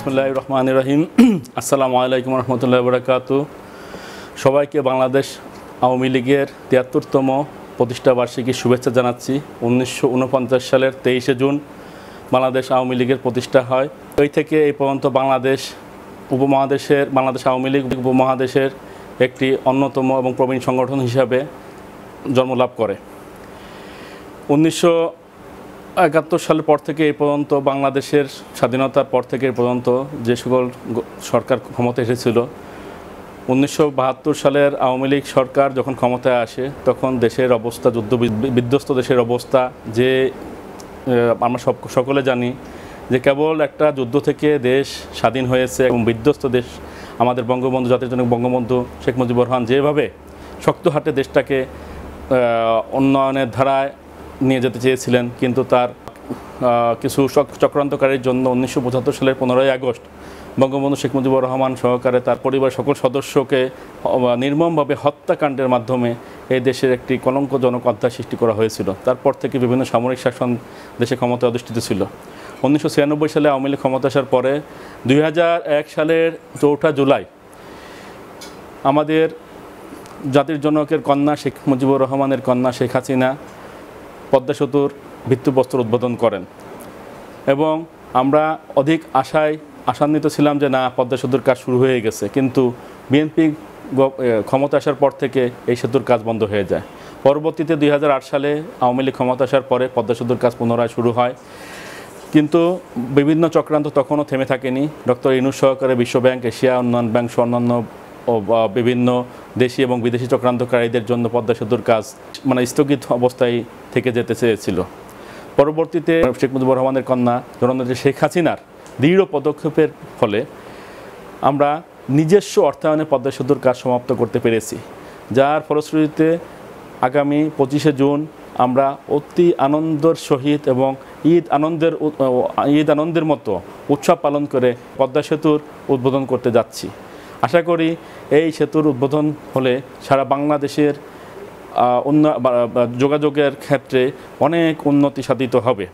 বিসমুল্লাহ রহমান রহিম আসসালামু আলাইকুম রহমতুল্লাহ বরাকাত সবাইকে বাংলাদেশ আওয়ামী লীগের তিয়াত্তরতম প্রতিষ্ঠাবার্ষিকী শুভেচ্ছা জানাচ্ছি উনিশশো সালের তেইশে জুন বাংলাদেশ আওয়ামী লীগের প্রতিষ্ঠা হয় ওই থেকে এই পর্যন্ত বাংলাদেশ উপমহাদেশের বাংলাদেশ আওয়ামী লীগ উপমহাদেশের একটি অন্যতম এবং প্রবীণ সংগঠন হিসাবে জন্মলাভ করে উনিশশো একাত্তর সালের পর থেকে এ পর্যন্ত বাংলাদেশের স্বাধীনতার পর থেকে এ পর্যন্ত যে সকল সরকার ক্ষমতা এসেছিল উনিশশো সালের আওয়ামী লীগ সরকার যখন ক্ষমতায় আসে তখন দেশের অবস্থা যুদ্ধ বিধ্বস্ত দেশের অবস্থা যে আমরা সব সকলে জানি যে কেবল একটা যুদ্ধ থেকে দেশ স্বাধীন হয়েছে এবং বিধ্বস্ত দেশ আমাদের বঙ্গবন্ধু জাতির জন্য বঙ্গবন্ধু শেখ মুজিবুর রহমান যেভাবে শক্ত হাতে দেশটাকে উন্নয়নের ধারায় নিয়ে যেতে চেয়েছিলেন কিন্তু তার কিছু চক্রান্তকারীর জন্য উনিশশো পঁচাত্তর সালের পনেরোই আগস্ট বঙ্গবন্ধু শেখ মুজিবুর রহমান সহকারে তার পরিবার সকল সদস্যকে নির্মমভাবে হত্যাকাণ্ডের মাধ্যমে এই দেশের একটি কলঙ্কজনক অধ্যায় সৃষ্টি করা হয়েছিল তারপর থেকে বিভিন্ন সামরিক শাসন দেশে ক্ষমতা অধিষ্ঠিত ছিল উনিশশো সালে আওয়ামী লীগ ক্ষমতা আসার পরে দুই সালের চৌঠা জুলাই আমাদের জাতির জনকের কন্যা শেখ মুজিবুর রহমানের কন্যা শেখ হাসিনা পদ্মা সেতুর ভিত্তিপ্রস্তর উদ্বোধন করেন এবং আমরা অধিক আশায় আশান্বিত ছিলাম যে না পদ্মা সেতুর কাজ শুরু হয়ে গেছে কিন্তু বিএনপি ক্ষমতা আসার পর থেকে এই সেতুর কাজ বন্ধ হয়ে যায় পরবর্তীতে দুই সালে আওয়ামী লীগ ক্ষমতা আসার পরে পদ্মা সেতুর কাজ পুনরায় শুরু হয় কিন্তু বিভিন্ন চক্রান্ত তখনও থেমে থাকেনি ডক্টর ইনু সহকারে বিশ্বব্যাংক এশিয়া উন্নয়ন ব্যাংক অন্যান্য বিভিন্ন দেশি এবং বিদেশি চক্রান্তকারীদের জন্য পদ্মা সেতুর কাজ মানে স্থগিত অবস্থায় থেকে যেতে চেয়েছিল পরবর্তীতে শেখ মুজিবুর রহমানের কন্যা ধরনের শেখ হাসিনার দৃঢ় পদক্ষেপের ফলে আমরা নিজস্ব অর্থায়নে পদ্মা সেতুর কাজ সমাপ্ত করতে পেরেছি যার ফলশ্রুতিতে আগামী পঁচিশে জুন আমরা অতি আনন্দের সহিত এবং ঈদ আনন্দের ঈদ আনন্দের মতো উৎসব পালন করে পদ্মা সেতুর উদ্বোধন করতে যাচ্ছি আশা করি এই সেতুর উদ্বোধন হলে সারা বাংলাদেশের অন্য যোগাযোগের ক্ষেত্রে অনেক উন্নতি সাধিত হবে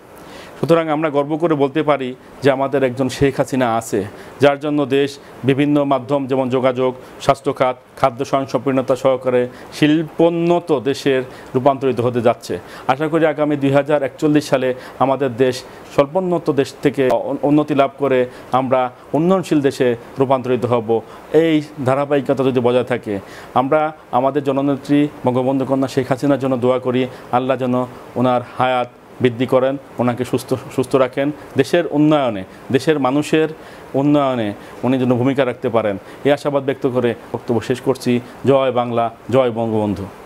সুতরাং আমরা গর্ব করে বলতে পারি যে আমাদের একজন শেখ হাসিনা আছে যার জন্য দেশ বিভিন্ন মাধ্যম যেমন যোগাযোগ স্বাস্থ্যখাত খাদ্য স্বয়ংসম্পূর্ণতা সহকারে শিল্পোন্নত দেশের রূপান্তরিত হতে যাচ্ছে আশা করি আগামী দুই সালে আমাদের দেশ স্বল্পোন্নত দেশ থেকে উন্নতি লাভ করে আমরা উন্নয়নশীল দেশে রূপান্তরিত হব এই ধারাবাহিকতা যদি বজায় থাকে আমরা আমাদের জননেত্রী বঙ্গবন্ধু কন্যা শেখ হাসিনার জন্য দোয়া করি আল্লাহ যেন ওনার হায়াত বৃদ্ধি করেন ওনাকে সুস্থ সুস্থ রাখেন দেশের উন্নয়নে দেশের মানুষের উন্নয়নে উনি যেন ভূমিকা রাখতে পারেন এই আশাবাদ ব্যক্ত করে বক্তব্য শেষ করছি জয় বাংলা জয় বঙ্গবন্ধু